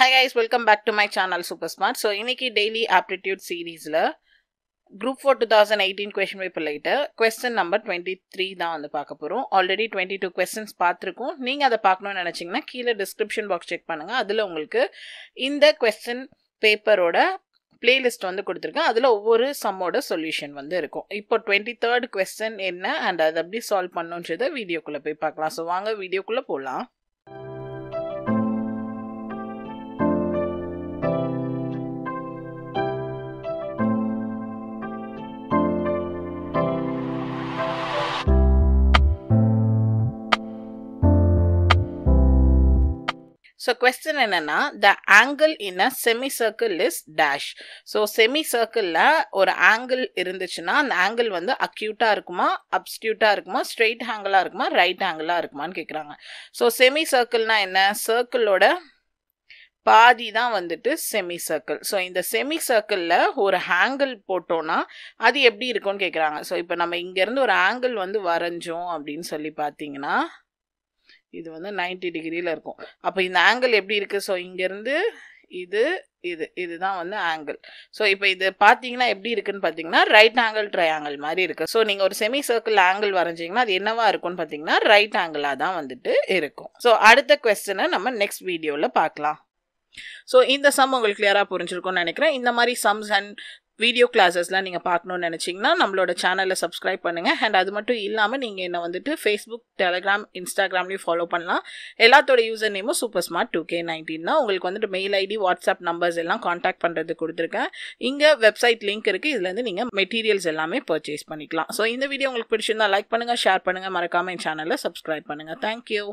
high guys welcome back to my channel super smart so இன்றைக்கி daily aptitude சீரீஸில் group four two thousand eighteen question paper லைட்டர் question number twenty three தான் வந்து பார்க்க போகிறோம் already twenty two questions பார்த்துருக்கோம் நீங்கள் அதை பார்க்கணும்னு நினச்சிங்கன்னா கீழே டிஸ்கிரிப்ஷன் பாக்ஸ் செக் பண்ணுங்கள் அதில் உங்களுக்கு இந்த கொஸ்டின் பேப்பரோட பிளேலிஸ்ட் வந்து கொடுத்துருக்கேன் அதில் ஒவ்வொரு சம்மோட சொல்யூஷன் வந்து இருக்கும் இப்போ டுவெண்ட்டி தேர்ட் கொஸ்டின் என்ன அண்ட் அதை எப்படி சால்வ் பண்ணுன்றது வீடியோக்குள்ளே போய் பார்க்கலாம் ஸோ வாங்க வீடியோக்குள்ளே போகலாம் ஸோ கொஸ்டின் என்னென்னா the angle in a semi circle is dash so semi சர்க்கிளில் ஒரு ஆங்கிள் இருந்துச்சுன்னா அந்த ஆங்கிள் வந்து அக்யூட்டாக இருக்குமா அப்ஸ்டியூட்டாக இருக்குமா ஸ்ட்ரெயிட் ஆங்கிளாக இருக்குமா ரைட் ஆங்கிளாக இருக்குமான்னு கேட்குறாங்க ஸோ செமி சர்க்கிள்னால் என்ன சர்க்கிளோட பாதி தான் வந்துட்டு செமி சர்க்கிள் ஸோ இந்த செமி சர்க்கிளில் ஒரு ஆங்கிள் போட்டோன்னா அது எப்படி இருக்கும்னு கேட்குறாங்க ஸோ இப்போ நம்ம இங்கேருந்து ஒரு ஆங்கிள் வந்து வரைஞ்சோம் அப்படின்னு சொல்லி பார்த்தீங்கன்னா இது வந்து நைன்டி டிகிரியில் இருக்கும் அப்போ இந்த ஆங்கிள் எப்படி இருக்குது ஸோ இங்கேருந்து இது இது இதுதான் வந்து ஆங்கிள் ஸோ இப்போ இது பார்த்தீங்கன்னா எப்படி இருக்குன்னு பார்த்தீங்கன்னா ரைட் ஆங்கிள் ட்ரை ஆங்கிள் மாதிரி இருக்குது ஸோ நீங்கள் ஒரு செமி சர்க்கிள் ஆங்கிள் வரைஞ்சிங்கன்னா அது என்னவா இருக்கும்னு பார்த்தீங்கன்னா ரைட் ஆங்கிளாக தான் வந்துட்டு இருக்கும் ஸோ அடுத்த கொஸ்டினை நம்ம நெக்ஸ்ட் வீடியோவில் பார்க்கலாம் ஸோ இந்த சம் உங்களுக்கு கிளியராக புரிஞ்சிருக்கும்னு நினைக்கிறேன் இந்த மாதிரி சம்ஸ் அண்ட் வீடியோ கிளாஸஸ்லாம் நீங்கள் பார்க்கணுன்னு நினச்சிங்கன்னா நம்மளோட சேனலை சப்ஸ்கிரைப் பண்ணுங்கள் அண்ட் அது மட்டும் இல்லாமல் நீங்கள் என்னை வந்துட்டு ஃபேஸ்புக் டெலகிராம் இன்ஸ்டாகிராம்லேயும் ஃபாலோ பண்ணலாம் எல்லாத்தோட யூசர் நேமும் super smart two K nineteen தான் உங்களுக்கு வந்துட்டு மெயில் ஐடி வாட்ஸ்அப் நம்பர்ஸ் எல்லாம் காண்டாக்ட் பண்ணுறது கொடுத்துருக்கேன் இங்கே வெப்சைட் லிங்க் இருக்குது இதுலேருந்து நீங்கள் மெட்டீரியல்ஸ் எல்லாமே பர்ச்சேஸ் பண்ணிக்கலாம் ஸோ இந்த வீடியோ உங்களுக்கு பிடிச்சிருந்தால் லைக் பண்ணுங்கள் ஷேர் பண்ணுங்கள் மறக்காமல் என் சேனலை சப்ஸ்கிரைப் பண்ணுங்கள் தேங்க்யூ